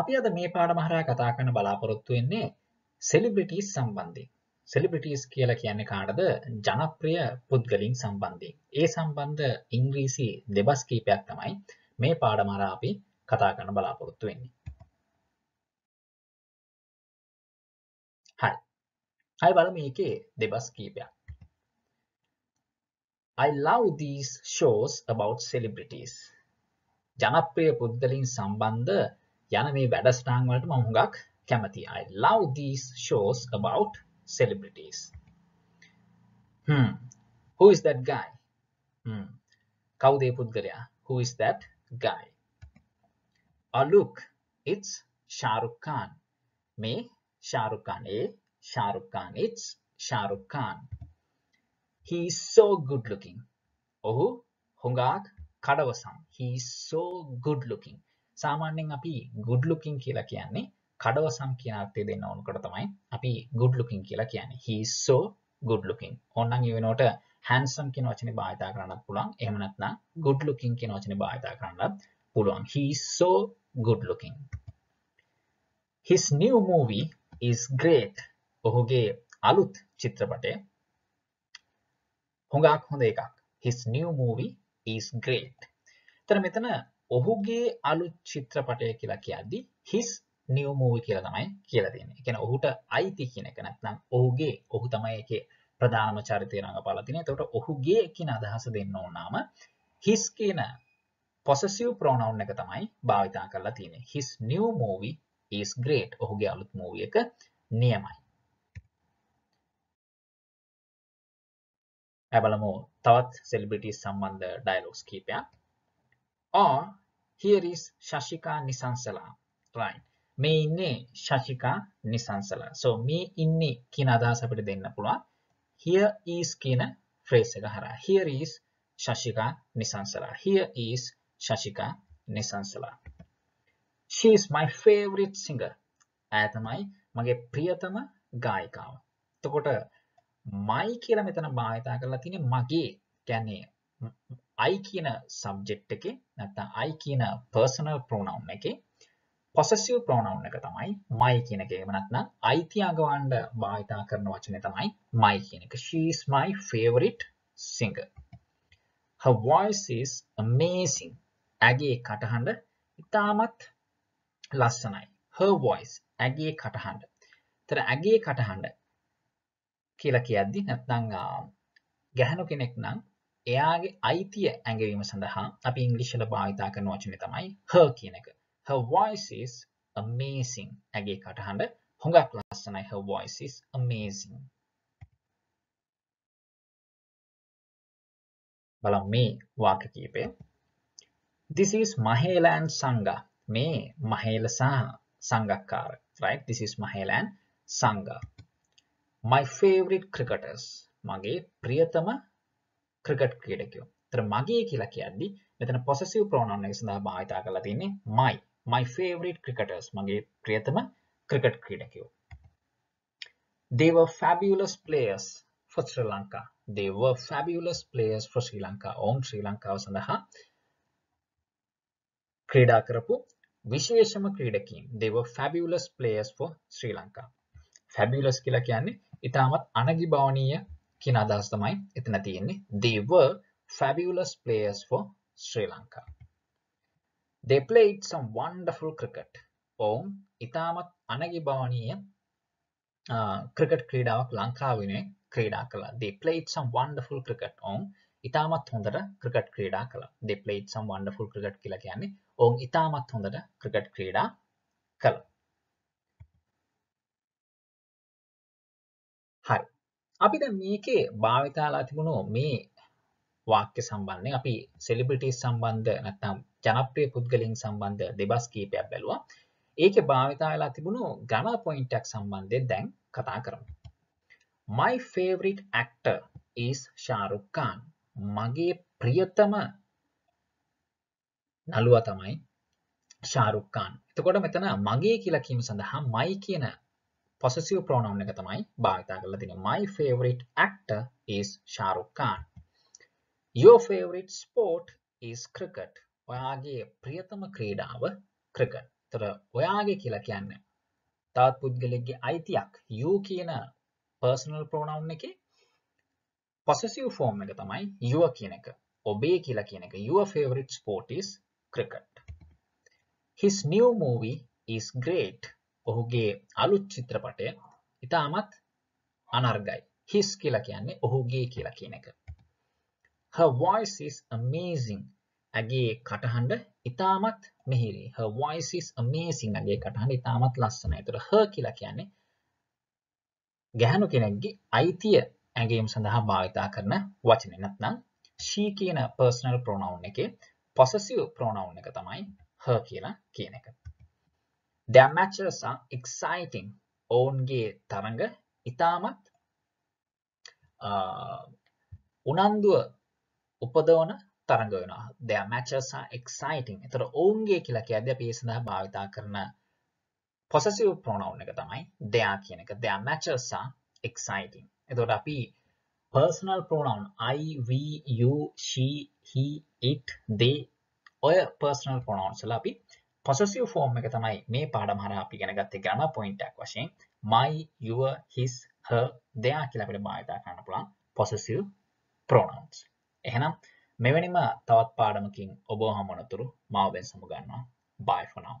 අපි අද මේ පාඩම හරහා කතා කරන්න බලාපොරොත්තු වෙන්නේ සෙලිබ්‍රිටිස් සම්බන්ධයෙන්. සෙලිබ්‍රිටිස් කියලා කියන්නේ කාටද? ජනප්‍රිය පුද්ගලයන් සම්බන්ධයෙන්. ඒ සම්බන්ධ ඉංග්‍රීසි දෙබස් කීපයක් තමයි මේ පාඩම හරහා අපි කතා කරන්න බලාපොරොත්තු වෙන්නේ. හරි. හරි බලමු මේකේ දෙබස් කීපයක්. I love these shows about celebrities. ජනප්‍රිය පුද්ගලයන් සම්බන්ධ යන මේ වැඩස්ටාන් වලට මම හුඟක් කැමතියි. I love these shows about celebrities. Hmm. Who is that guy? Hmm. කවුද ඒ පුද්ගලයා? Who is that guy? Oh look, it's Shahrukh Khan. මේ Shahrukh Khan. A Shahrukh Khan. It's Shahrukh Khan. He is so good looking. ඔහු හුඟක් කඩවසම්. He is so good looking. සාමාන්‍යෙන් අපි ගුඩ්ලුකින් කියලා කියන්නේ කඩවසම් කියන අර්ථය දෙන්න ඕනකොට තමයි අපි ගුඩ්ලුකින් කියලා කියන්නේ හිස්සෝ ගුඩ්ලුකින් ඔන්නන් වෙනෝට හැන්සම් කියන වචනේ භාවිතා කරන්නත් පුළුවන් එහෙම නැත්නම් ගුඩ්ලුකින් කියන වචනේ භාවිතා කරන්නත් පුළුවන් හිස්සෝ ගුඩ්ලුකින් His new movie is great ඔහුගේ අලුත් චිත්‍රපටය හොඟක් හොඳ එකක් His new movie is great. එතන මෙතන ඔහුගේ අලුත් චිත්‍රපටය කියලා කියද්දි හිස් නිව මූවි කියලා තමයි කියලා තියෙන්නේ. ඒ කියන්නේ ඔහුට අයිති කියන එක නැත්නම් ඔහුගේ ඔහු තමයි ඒකේ ප්‍රධානම චරිතය රඟපාලා තියෙන්නේ. එතකොට ඔහුගේ කියන අදහස දෙන්න ඕනාම හිස් කියන පොසසිව් ප්‍රෝනවුන් එක තමයි භාවිතා කරලා තියෙන්නේ. His new movie is great. ඔහුගේ අලුත් මූවි එක නියමයි. ඇබලමු තවත් සෙලිබ්‍රිටිස් සම්බන්ධ ඩයලොග්ස් කීපයක්. or here is Shashika Nisansala, right? මේ ඉන්නේ ශචිකා නිසංසල. So මේ ඉන්නේ කියන අදහස අපිට දෙන්න පුළුවන්. Here is කියන phrase එක හරහා. Here is ශශිකා නිසංසල. Here is ශශිකා නිසංසල. She is my favorite singer. ඇය තමයි මගේ ප්‍රියතම ගායිකාව. එතකොට my කියලා මෙතන භාවිතා කරලා තියෙන්නේ මගේ කියන්නේ I කියන සබ්ජෙක්ට් එකේ නැත්නම් I කියන personal pronoun එකේ possessive pronoun එක තමයි my කියන එක. එහෙම නැත්නම් I තියාගවන්න භාවිතා කරන වචනේ තමයි my කියන එක. She is my favorite singer. Her voice is amazing. ඇගේ කටහඬ ඉතාමත් ලස්සනයි. Her voice ඇගේ කටහඬ. එතන ඇගේ කටහඬ කියලා කියද්දි නැත්නම් ගැහණු කෙනෙක් නම් එයාගේ අයිතිය ඇඟවීම සඳහා අපි ඉංග්‍රීසිවල භාවිතා කරන වචනේ තමයි her කියන එක. her voice is amazing. ඇගේ කටහඬ හොඟක් ලස්සනයි. her voice is amazing. බලමු මේ වාක්‍ය කීපය. This is Mahela and Sangha. මේ මහේල සහ සංගක්කාර. Right? This is Mahela and Sangha. My favorite cricketers. මගේ ප්‍රියතම ක්‍රිකට් ක්‍රීඩකයෝ. ඒතර මගේ කියලා කියද්දි මෙතන possessive pronoun එක සඳහා භාවිතා කරලා තියෙන්නේ my my favorite cricketers මගේ ප්‍රියතම ක්‍රිකට් ක්‍රීඩකයෝ. They were fabulous players for Sri Lanka. They were fabulous players for Sri Lanka. ඔවුන් ශ්‍රී ලංකාව සඳහා ක්‍රීඩා කරපු විශේෂම ක්‍රීඩකීන්. They were fabulous players for Sri Lanka. Fabulous කියලා කියන්නේ ඉතාමත් අනගිබවනීය කියන අදහස් තමයි එතන තියෙන්නේ. They were fabulous players for Sri Lanka. They played some wonderful cricket. ඔවුන් ඉතාමත් අනගිබවනීය ක්‍රිකට් ක්‍රීඩාවක් ලංකාව වෙනුවෙන් ක්‍රීඩා කළා. They played some wonderful cricket. ඔවුන් ඉතාමත් හොඳට ක්‍රිකට් ක්‍රීඩා කළා. They played some wonderful cricket කියලා කියන්නේ ඔවුන් ඉතාමත් හොඳට ක්‍රිකට් ක්‍රීඩා කළා. අපි දැන් මේකේ භාවිතාලා තිබුණු මේ වාක්‍ය සම්බන්ධයෙන් අපි සෙලිබ්‍රිටිස් සම්බන්ධ නැත්නම් ජනප්‍රිය පුද්ගලයන් සම්බන්ධ දෙබස් කීපයක් බැලුවා. ඒකේ භාවිතාලා තිබුණු ග්‍රැමර් පොයින්ට් එකක් සම්බන්ධයෙන් දැන් කතා කරමු. My favorite actor is Shahrukh Khan. මගේ ප්‍රියතම නළුවා තමයි ශාරුක්කාන්. එතකොට මෙතන මගේ කියලා කීම සඳහා මයි කියන පොසෙසිව් ප්‍රෝනෝම් එක තමයි භාවිතා කරලා තියෙන්නේ my favorite actor is shahrukh khan your favorite sport is cricket ඔයාගේ ප්‍රියතම ක්‍රීඩාව cricket එතකොට ඔයාගේ කියලා කියන්නේ තවත් පුද්ගලයෙක්ගේ අයිතියක් you කියන personal pronoun එකේ possessive form එක තමයි your කියන එක ඔබේ කියලා කියන එක your favorite sport is cricket his new movie is great ඔහුගේ අලුත් චිත්‍රපටය ඉතාමත් අනර්ගයි. හිස් කියලා කියන්නේ ඔහුගේ කියලා කියන එක. Her voice is amazing. ඇගේ කටහඬ ඉතාමත් මිහිරි. Her voice is amazing. ඇගේ කටහඬ ඉතාමත් ලස්සනයි. ඒතර her කියලා කියන්නේ ගැහණු කෙනෙක්ගේ අයිතිය ඇගීම සඳහා භාවිතා කරන වචනේ. නැත්නම් she කියන personal pronoun එකේ possessive pronoun එක තමයි her කියලා කියන එක. දැම්මැච් සම් එක්සයිටන් ඔවුන්ගේ තරඟ ඉතාමත් උනන්දුව උපදවන තරඟ වෙන දැමැචසා එක්සයිටන් එතර ඔවුන්ගේ කියලා ඇද පේ සඳහ භාවිතා කරන පොසසිව් ප්‍රෝනව් එක තමයි දෙයා කියන එක දැමැචසා එක්සයිටන් එතොට අපි පර්සනල් ප්‍රෝනවන්් අයිවෂීහිඉට් දේ ඔය පර්සනල් ප්‍රෝනවන්සල අපි පොසසිව් ෆෝර්ම් එක තමයි මේ පාඩම හරහා අපි ඉගෙන ගත්තේ grammar point එකක් වශයෙන් my your his her their කියලා අපිට භාවිත කරන්න පුළුවන් possessive pronouns. එහෙනම් මෙවැනිම තවත් පාඩමකින් ඔබව හමුනතුරු මාවෙන් සමු ගන්නවා. bye for now.